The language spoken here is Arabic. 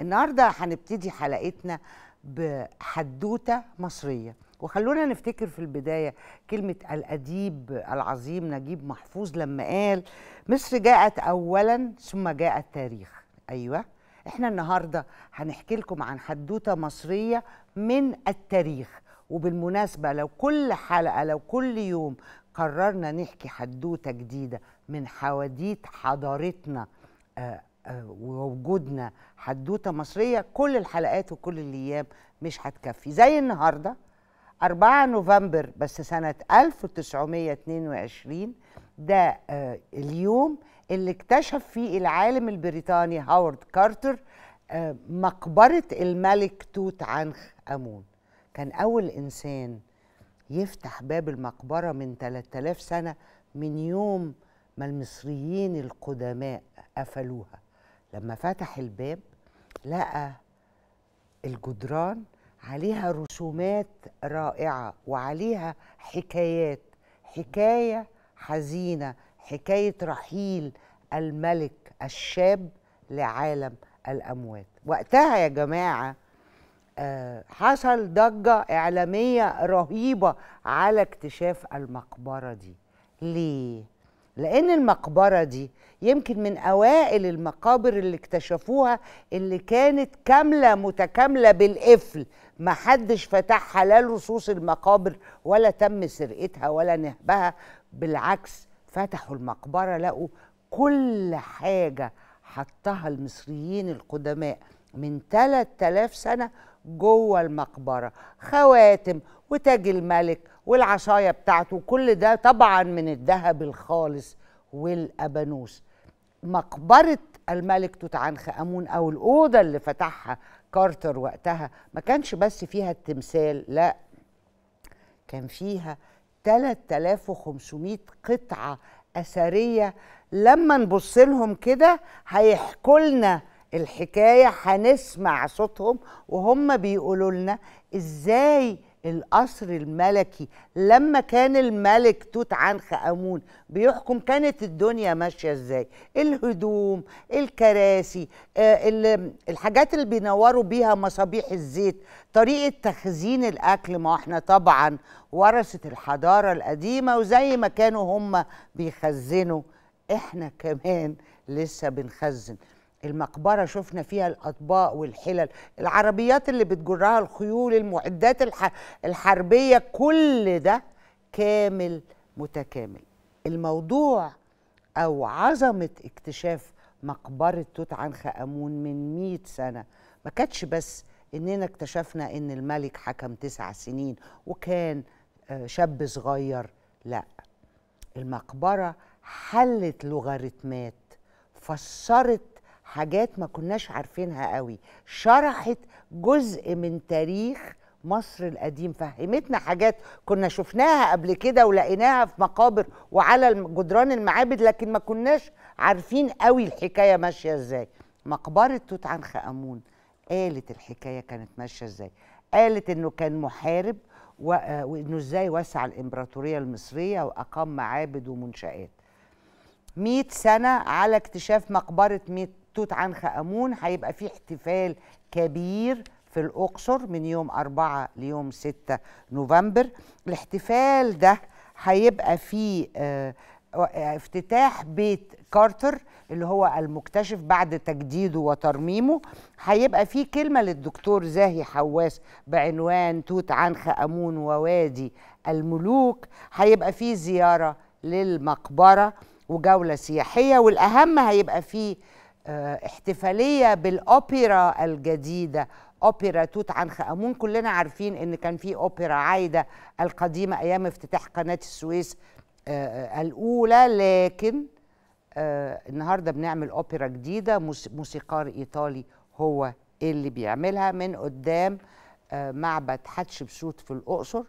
النهارده هنبتدي حلقتنا بحدوته مصريه وخلونا نفتكر في البدايه كلمه الاديب العظيم نجيب محفوظ لما قال مصر جاءت اولا ثم جاء التاريخ ايوه احنا النهارده هنحكي لكم عن حدوته مصريه من التاريخ وبالمناسبه لو كل حلقه لو كل يوم قررنا نحكي حدوته جديده من حواديت حضارتنا آه، آه، ووجودنا حدوته مصريه كل الحلقات وكل الايام مش هتكفي زي النهارده 4 نوفمبر بس سنه 1922 ده آه، اليوم اللي اكتشف فيه العالم البريطاني هاورد كارتر آه، مقبره الملك توت عنخ امون كان اول انسان يفتح باب المقبره من 3000 سنه من يوم ما المصريين القدماء قفلوها لما فتح الباب لقى الجدران عليها رسومات رائعة وعليها حكايات حكاية حزينة حكاية رحيل الملك الشاب لعالم الأموات وقتها يا جماعة آه، حصل ضجة إعلامية رهيبة على اكتشاف المقبرة دي ليه؟ لأن المقبرة دي يمكن من أوائل المقابر اللي اكتشفوها اللي كانت كاملة متكاملة بالقفل ما حدش فتحها لا لصوص المقابر ولا تم سرقتها ولا نهبها بالعكس فتحوا المقبرة لقوا كل حاجة حطها المصريين القدماء من 3000 سنة جوه المقبرة خواتم وتاج الملك والعصاية بتاعته كل ده طبعا من الذهب الخالص والأبانوس مقبرة الملك توت عنخ آمون أو الأوضة اللي فتحها كارتر وقتها ما كانش بس فيها التمثال لا كان فيها 3500 قطعة أثرية لما نبص لهم كده هيحكوا لنا الحكايه هنسمع صوتهم وهم بيقولوا لنا ازاي القصر الملكي لما كان الملك توت عنخ امون بيحكم كانت الدنيا ماشيه ازاي الهدوم الكراسي آه، الحاجات اللي بينوروا بيها مصابيح الزيت طريقه تخزين الاكل ما احنا طبعا ورثه الحضاره القديمه وزي ما كانوا هم بيخزنوا احنا كمان لسه بنخزن المقبره شفنا فيها الاطباق والحلل العربيات اللي بتجرها الخيول المعدات الحربيه كل ده كامل متكامل الموضوع او عظمه اكتشاف مقبره توت عنخ امون من 100 سنه ما كانتش بس اننا اكتشفنا ان الملك حكم تسع سنين وكان آه، شاب صغير لا المقبره حلت لوغاريتمات فسرت حاجات ما كناش عارفينها قوي شرحت جزء من تاريخ مصر القديم فهمتنا حاجات كنا شفناها قبل كده ولقيناها في مقابر وعلى جدران المعابد لكن ما كناش عارفين قوي الحكايه ماشيه ازاي مقبره توت عنخ امون قالت الحكايه كانت ماشيه ازاي قالت انه كان محارب وانه ازاي وسع الامبراطوريه المصريه واقام معابد ومنشات 100 سنه على اكتشاف مقبره 100 توت عنخ امون هيبقى في احتفال كبير في الاقصر من يوم 4 ليوم 6 نوفمبر الاحتفال ده هيبقى فيه آه، آه، افتتاح بيت كارتر اللي هو المكتشف بعد تجديده وترميمه هيبقى فيه كلمة للدكتور زاهي حواس بعنوان توت عنخ أمون ووادي الملوك هيبقى فيه زيارة للمقبرة وجولة سياحية والأهم هيبقى فيه آه، احتفاليه بالاوبرا الجديده اوبرا توت عنخ امون كلنا عارفين ان كان في اوبرا عايده القديمه ايام افتتاح قناه السويس آه، آه، الاولى لكن النهارده بنعمل اوبرا جديده موسيقار ايطالي هو اللي بيعملها من قدام معبد حتشبسوت في الاقصر